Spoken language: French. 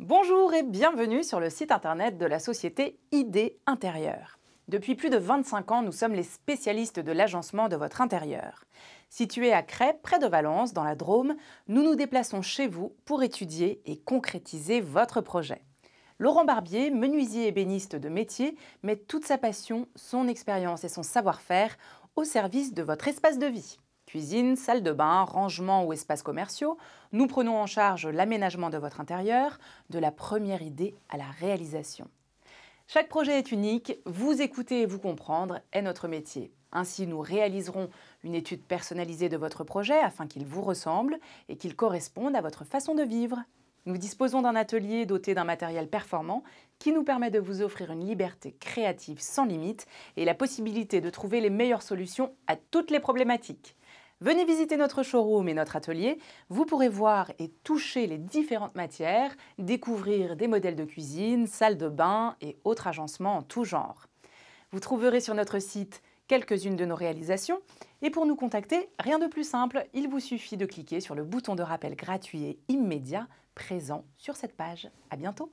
Bonjour et bienvenue sur le site internet de la société ID Intérieur. Depuis plus de 25 ans, nous sommes les spécialistes de l'agencement de votre intérieur. Situé à Crêpes, près de Valence, dans la Drôme, nous nous déplaçons chez vous pour étudier et concrétiser votre projet. Laurent Barbier, menuisier ébéniste de métier, met toute sa passion, son expérience et son savoir-faire au service de votre espace de vie cuisine, salle de bain, rangement ou espaces commerciaux. Nous prenons en charge l'aménagement de votre intérieur, de la première idée à la réalisation. Chaque projet est unique, vous écouter et vous comprendre est notre métier. Ainsi, nous réaliserons une étude personnalisée de votre projet afin qu'il vous ressemble et qu'il corresponde à votre façon de vivre. Nous disposons d'un atelier doté d'un matériel performant qui nous permet de vous offrir une liberté créative sans limite et la possibilité de trouver les meilleures solutions à toutes les problématiques. Venez visiter notre showroom et notre atelier, vous pourrez voir et toucher les différentes matières, découvrir des modèles de cuisine, salles de bain et autres agencements en tout genre. Vous trouverez sur notre site quelques-unes de nos réalisations et pour nous contacter, rien de plus simple, il vous suffit de cliquer sur le bouton de rappel gratuit et immédiat présent sur cette page. À bientôt!